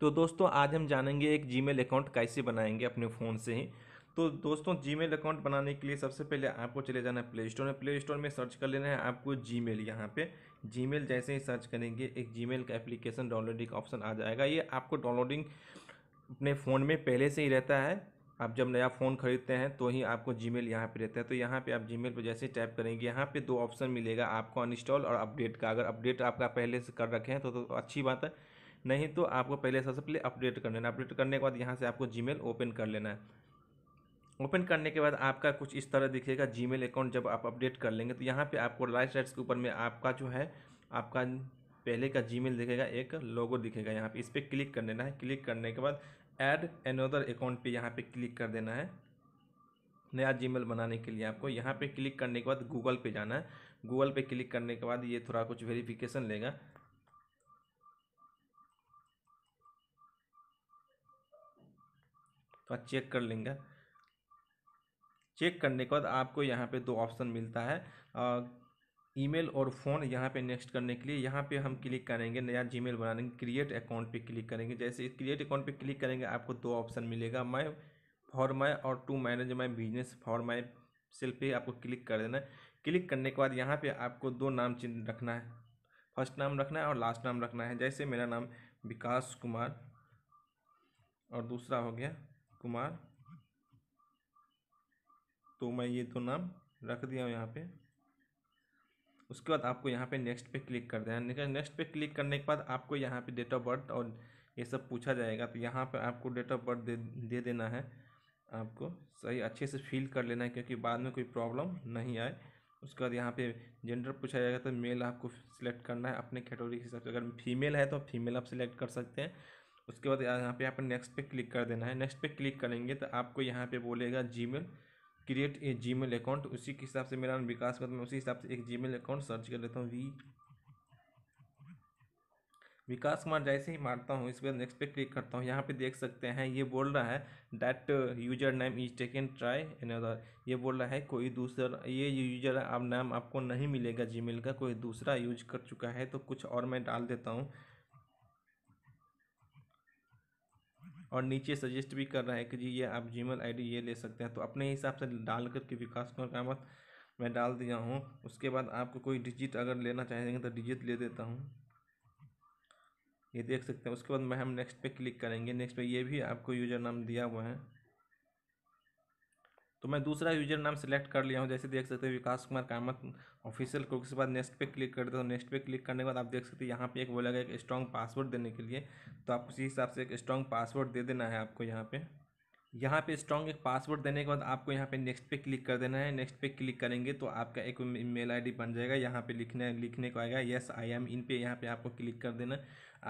तो दोस्तों आज हम जानेंगे एक जीमेल अकाउंट कैसे बनाएंगे अपने फ़ोन से ही तो दोस्तों जीमेल अकाउंट बनाने के लिए सबसे पहले आपको चले जाना है प्ले स्टोर में प्ले स्टोर में सर्च कर लेना है आपको जीमेल यहाँ पे जी जैसे ही सर्च करेंगे एक जीमेल का एप्लीकेशन डाउनलोडिंग का ऑप्शन आ जाएगा ये आपको डाउनलोडिंग अपने फ़ोन में पहले से ही रहता है आप जब नया फ़ोन खरीदते हैं तो ही आपको जी मेल यहाँ पर रहता है तो यहाँ पे आप मेल पर जैसे टैप करेंगे यहाँ पे दो ऑप्शन मिलेगा आपको अनइंस्टॉल और अपडेट का अगर अपडेट आपका पहले से कर रखे हैं तो, तो अच्छी बात है नहीं तो आपको पहले सबसे पहले अपडेट कर लेना अपडेट करने के बाद यहाँ से आपको जी ओपन कर लेना है ओपन करने के बाद आपका कुछ इस तरह दिखेगा जी अकाउंट जब आप अपडेट कर लेंगे तो यहाँ पे आपको राइट साइड के ऊपर में आपका जो है आपका पहले का जी दिखेगा एक लोगो दिखेगा यहाँ पे इस पर क्लिक कर लेना है क्लिक करने के बाद ऐड एनोदर अकाउंट पे यहाँ पे क्लिक कर देना है नया जी बनाने के लिए आपको यहाँ पे क्लिक करने के बाद गूगल पे जाना है गूगल पे क्लिक करने के बाद ये थोड़ा कुछ वेरिफिकेशन लेगा तो आप चेक कर लेंगे चेक करने के बाद आपको यहाँ पे दो ऑप्शन मिलता है ईमेल और फ़ोन यहाँ पे नेक्स्ट करने के लिए यहाँ पे हम क्लिक करेंगे नया जीमेल बनाने क्रिएट अकाउंट पे क्लिक करेंगे जैसे क्रिएट अकाउंट पे क्लिक करेंगे आपको दो ऑप्शन मिलेगा माई फॉर माई और to manage my business for myself पे आपको क्लिक कर देना है क्लिक करने के बाद यहाँ पे आपको दो नाम चिन्ह रखना है फर्स्ट नाम रखना है और लास्ट नाम रखना है जैसे मेरा नाम विकास कुमार और दूसरा हो गया कुमार तो मैं ये दो तो नाम रख दिया हूँ यहाँ पे उसके बाद आपको यहाँ पे नेक्स्ट पे क्लिक कर देना है नेक्स्ट पे क्लिक करने के बाद आपको यहाँ पे डेट ऑफ बर्थ और ये सब पूछा जाएगा तो यहाँ पे आपको डेट ऑफ बर्थ दे दे देना है आपको सही अच्छे से फील कर लेना है क्योंकि बाद में कोई प्रॉब्लम नहीं आए उसके बाद यहाँ पे जेंडर पूछा जाएगा तो मेल आपको सिलेक्ट करना है अपने कैटेगरी के हिसाब से अगर फीमेल है तो फीमेल आप सिलेक्ट कर सकते हैं उसके बाद यहाँ पे आप नेक्स्ट पे क्लिक कर देना है नेक्स्ट पे क्लिक करेंगे तो आपको यहाँ पे बोलेगा mail create a mail account उसी के हिसाब से मेरा विकास मतलब मैं उसी हिसाब से एक मेल अकाउंट सर्च कर लेता हूँ वी विकास कुमार जैसे ही मारता हूँ इस पर नेक्स्ट पे क्लिक करता हूँ यहाँ पे देख सकते हैं ये बोल रहा है that user name is taken try other ये बोल रहा है कोई दूसरा ये यूजर आप नाम आपको नहीं मिलेगा जीमेल का कोई दूसरा यूज कर चुका है तो कुछ और मैं डाल देता हूँ और नीचे सजेस्ट भी कर रहा है कि जी ये आप जीमेल आईडी ये ले सकते हैं तो अपने हिसाब से डाल करके विकास कुमार कामत मैं डाल दिया हूँ उसके बाद आपको कोई डिजिट अगर लेना चाहेंगे तो डिजिट ले देता हूँ ये देख सकते हैं उसके बाद मैं हम नेक्स्ट पे क्लिक करेंगे नेक्स्ट पे ये भी आपको यूज़र नाम दिया हुआ है तो मैं दूसरा यूजर नाम सेलेक्ट कर लिया हूँ जैसे देख सकते हैं विकास कुमार कामत ऑफिशियल को उसके बाद नेक्स्ट पे क्लिक कर देता हो नेक्स्ट तो पे क्लिक करने के बाद आप देख सकते हैं यहाँ पे एक बोला गया एक स्ट्रॉन्ग पासवर्ड देने के लिए तो आप उसी हिसाब से एक स्ट्रॉन्ग पासवर्ड दे देना है आपको यहाँ पर यहाँ पे स्ट्रॉन्ग एक पासवर्ड देने के बाद आपको यहाँ पे नेक्स्ट पे क्लिक कर देना है नेक्स्ट पे क्लिक करेंगे तो आपका एक मेल आईडी बन जाएगा यहाँ पे लिखने लिखने को आएगा येस आई एम इन पे यहाँ पे आपको क्लिक कर देना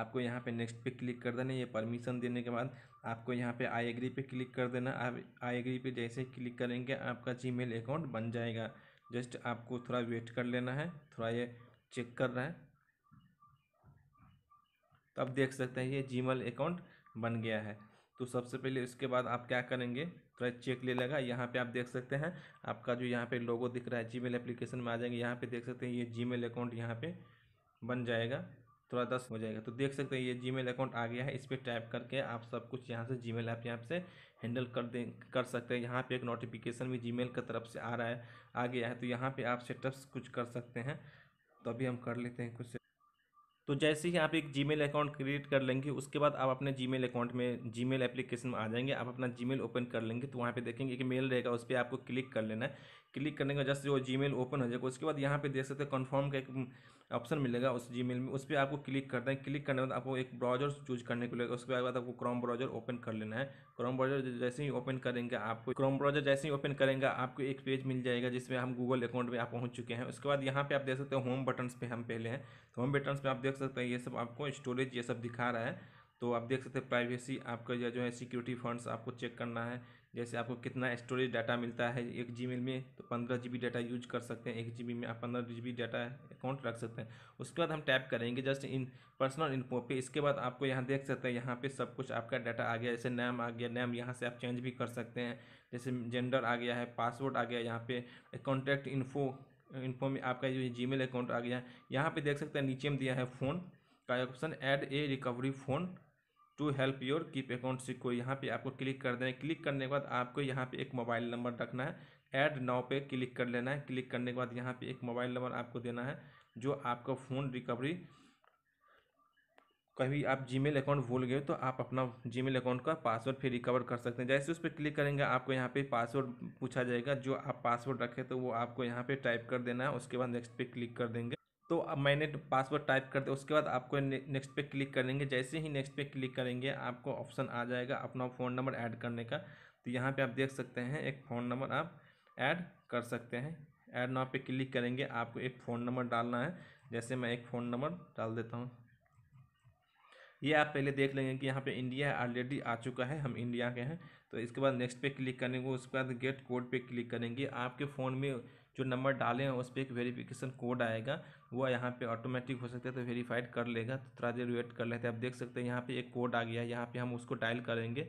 आपको यहाँ पे नेक्स्ट पे क्लिक कर देना ये परमिशन देने के बाद आपको यहाँ पे आई एग्री पे क्लिक कर देना आप आई एग्री पे जैसे क्लिक करेंगे आपका जी अकाउंट बन जाएगा जस्ट आपको थोड़ा वेट कर लेना है थोड़ा ये चेक कर रहा है तो आप देख सकते हैं ये जी अकाउंट बन गया है तो सबसे पहले इसके बाद आप क्या करेंगे थोड़ा तो चेक ले लेगा यहाँ पे आप देख सकते हैं आपका जो यहाँ पे लोगो दिख रहा है जीमेल एप्लीकेशन में आ जाएंगे यहाँ पे देख सकते हैं ये जीमेल अकाउंट यहाँ पे बन जाएगा थोड़ा दस हो जाएगा तो देख सकते हैं ये जीमेल अकाउंट आ गया है इस पर टाइप करके आप सब कुछ यहाँ से जी मेल ऐप यहाँ से हैंडल कर दे कर सकते हैं यहाँ पे एक नोटिफिकेशन भी मेल की तरफ से आ रहा है आ गया है तो यहाँ पे आप सेटअप्स कुछ कर सकते हैं तो अभी हम कर लेते हैं कुछ तो जैसे ही आप एक जी अकाउंट क्रिएट कर लेंगे उसके बाद आप अपने जी अकाउंट में जी एप्लीकेशन में आ जाएंगे आप अपना जी ओपन कर लेंगे तो वहाँ पे देखेंगे एक मेल रहेगा उस पर आपको क्लिक कर लेना है क्लिक करने के बाद जस्ट वो जी ओपन हो जाएगा उसके बाद यहाँ पे देख सकते हो कन्फर्म का एक ऑप्शन मिलेगा उस जी में उस पर आपको क्लिक करना है क्लिक करने के बाद आपको एक ब्राउजर चूज करने को लिए उसके बाद आपको क्रोम ब्राउजर ओपन कर लेना है क्रोम ब्राउजर जैसे ही ओपन करेंगे आपको क्रोम ब्राउजर जैसे ही ओपन करेंगे आपको एक पेज मिल जाएगा जिसमें हम गूगल अकाउंट में आप पहुँच चुके हैं उसके बाद यहाँ पर आप देख सकते हो होम बटन्स पर हम पहले हैं तो होम बटन्स पर आप देख सकते हैं ये सब आपको स्टोरेज ये सब दिखा रहा है तो आप देख सकते हैं प्राइवेसी आपका जो है सिक्योरिटी फंड्स आपको चेक करना है जैसे आपको कितना स्टोरेज डाटा मिलता है एक जी में तो पंद्रह जी डाटा यूज कर सकते हैं एक जी में आप पंद्रह जी डाटा अकाउंट रख सकते हैं उसके बाद हम टैप करेंगे जस्ट इन पर्सनल इन्फो पे इसके बाद आपको यहाँ देख सकते हैं यहाँ पे सब कुछ आपका डाटा आ गया जैसे नैम आ गया नैम यहाँ से आप चेंज भी कर सकते हैं जैसे जेंडर आ गया है पासवर्ड आ गया यहाँ पे कॉन्टैक्ट इन्फो इन्फो में आपका जो जी अकाउंट आ गया है यहाँ पर देख सकते हैं नीचे में दिया है फ़ोन का option add a recovery phone to help your keep account secure यहाँ पे आपको क्लिक कर देना है क्लिक करने के बाद आपको यहाँ पे एक मोबाइल नंबर रखना है ऐड नाव पे क्लिक कर लेना है क्लिक करने के बाद यहाँ पे एक मोबाइल नंबर आपको देना है जो आपका फ़ोन रिकवरी कभी आप जीमेल अकाउंट भूल गए तो आप अपना जीमेल अकाउंट का पासवर्ड फिर रिकवर कर सकते हैं जैसे उस पर क्लिक करेंगे आपको यहाँ पे पासवर्ड पूछा जाएगा जो आप पासवर्ड रखें तो वो आपको यहाँ पे टाइप कर देना है उसके बाद नेक्स्ट पे क्लिक कर देंगे तो अब मैंने पासवर्ड टाइप कर दिया उसके बाद आपको ने, नेक्स्ट पे क्लिक करेंगे जैसे ही नेक्स्ट पे क्लिक करेंगे आपको ऑप्शन आ जाएगा अपना फ़ोन नंबर ऐड करने का तो यहाँ पे आप देख सकते हैं एक फ़ोन नंबर आप ऐड कर सकते हैं ऐड नाव पे क्लिक करेंगे आपको एक फ़ोन नंबर डालना है जैसे मैं एक फ़ोन नंबर डाल देता हूँ ये आप पहले देख लेंगे कि यहाँ पे इंडिया ऑलरेडी आ चुका है हम इंडिया के हैं तो इसके बाद नेक्स्ट पे क्लिक करेंगे उसके बाद गेट कोड पे क्लिक करेंगे आपके फ़ोन में जो नंबर डाले हैं उस पर एक वेरीफिकेशन कोड आएगा वो यहाँ पे ऑटोमेटिक हो सकता है तो वेरीफाइड कर लेगा तो थोड़ा देर वेट कर लेते हैं आप देख सकते हैं यहाँ पे एक कोड आ गया है यहाँ पर हम उसको डायल करेंगे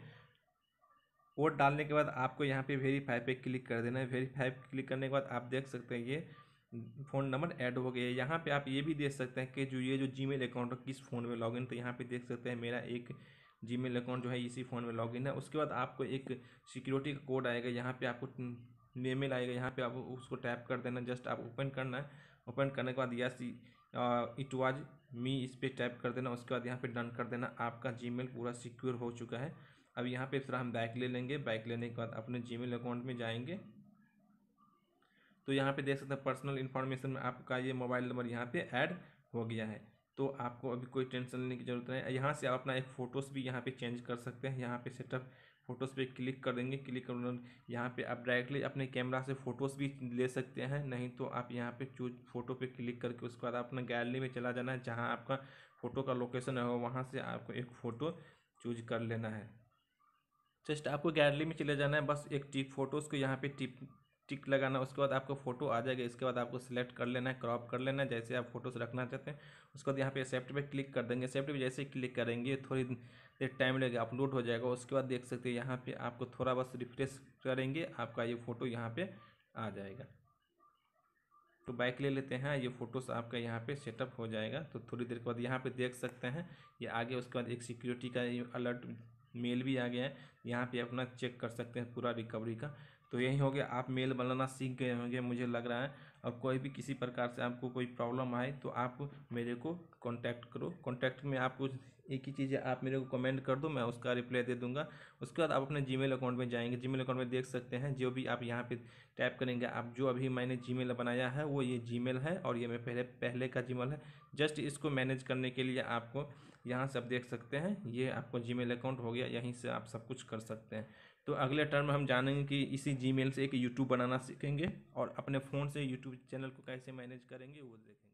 कोड डालने के बाद आपको यहाँ पे वेरीफाई पे क्लिक कर देना है वेरीफाई पे क्लिक करने के बाद आप देख सकते हैं ये फ़ोन नंबर ऐड हो गया है यहाँ पे आप ये भी देख सकते हैं कि जो ये जो जीमेल अकाउंट है किस फ़ोन में लॉगिन तो यहाँ पे देख सकते हैं मेरा एक जीमेल अकाउंट जो है इसी फ़ोन में लॉगिन है उसके बाद आपको एक सिक्योरिटी का कोड आएगा यहाँ पर आपको बी मेल आएगा यहाँ पे आप उसको टैप कर देना जस्ट आप ओपन करना है ओपन करने के बाद यस इट वॉज़ मी इस पर टैप कर देना उसके बाद यहाँ पे डन कर देना आपका जीमेल पूरा सिक्योर हो चुका है अब यहाँ पे थोड़ा हम बैक ले लेंगे बैक लेने के बाद अपने मेल अकाउंट में जाएंगे तो यहाँ पे देख सकते हैं पर्सनल इन्फॉर्मेशन में आपका ये मोबाइल नंबर यहाँ पे ऐड हो गया है तो आपको अभी कोई टेंशन लेने की जरूरत नहीं है यहाँ से आप अपना एक फ़ोटोज़ भी यहाँ पे चेंज कर सकते हैं यहाँ पे सेटअप फ़ोटोज़ पे क्लिक कर देंगे क्लिक कर यहाँ पे आप डायरेक्टली अपने कैमरा से फ़ोटोज़ भी ले सकते हैं नहीं तो आप यहाँ पे चूज फ़ोटो पे क्लिक करके उसके बाद अपना गैलरी में चला जाना है जहाँ आपका फ़ोटो का लोकेशन है वहाँ से आपको एक फ़ोटो चूज कर लेना है जस्ट आपको गैलरी में चले जाना है बस एक टिप फ़ोटोज़ को यहाँ पे टिप टिक लगाना उसके बाद आपको फोटो आ जाएगा इसके बाद आपको सिलेक्ट कर लेना है क्रॉप कर लेना है जैसे आप फोटोज रखना चाहते हैं उसके बाद यहाँ पे सेफ्ट पे क्लिक कर देंगे सेफ्ट पे जैसे क्लिक करेंगे थोड़ी देर टाइम लगेगा अपलोड हो जाएगा उसके बाद देख सकते हैं यहाँ पे आपको थोड़ा बस रिफ्रेश करेंगे आपका ये फ़ोटो यहाँ पर आ जाएगा तो बाइक ले लेते हैं ये फ़ोटोस आपका यहाँ पे सेटअप हो जाएगा तो थोड़ी देर के बाद यहाँ पे देख सकते हैं ये आगे उसके बाद एक सिक्योरिटी का अलर्ट मेल भी आ गया है यहाँ पे अपना चेक कर सकते हैं पूरा रिकवरी का तो यही हो गया आप मेल बनाना सीख गए होंगे मुझे लग रहा है और कोई भी किसी प्रकार से आपको कोई प्रॉब्लम आए तो आप मेरे को कांटेक्ट करो कांटेक्ट में आपको एक ही चीज़ है आप मेरे को कमेंट कर दो मैं उसका रिप्लाई दे दूंगा उसके बाद आप अपने जीमेल अकाउंट में जाएंगे जीमेल अकाउंट में देख सकते हैं जो भी आप यहाँ पे टाइप करेंगे आप जो अभी मैंने जी बनाया है वो ये जी है और ये मैं पहले पहले का जी है जस्ट इसको मैनेज करने के लिए आपको यहाँ से आप देख सकते हैं ये आपको जी अकाउंट हो गया यहीं से आप सब कुछ कर सकते हैं तो अगले टर्म में हम जानेंगे कि इसी जीमेल से एक यूट्यूब बनाना सीखेंगे और अपने फ़ोन से यूट्यूब चैनल को कैसे मैनेज करेंगे वो देखेंगे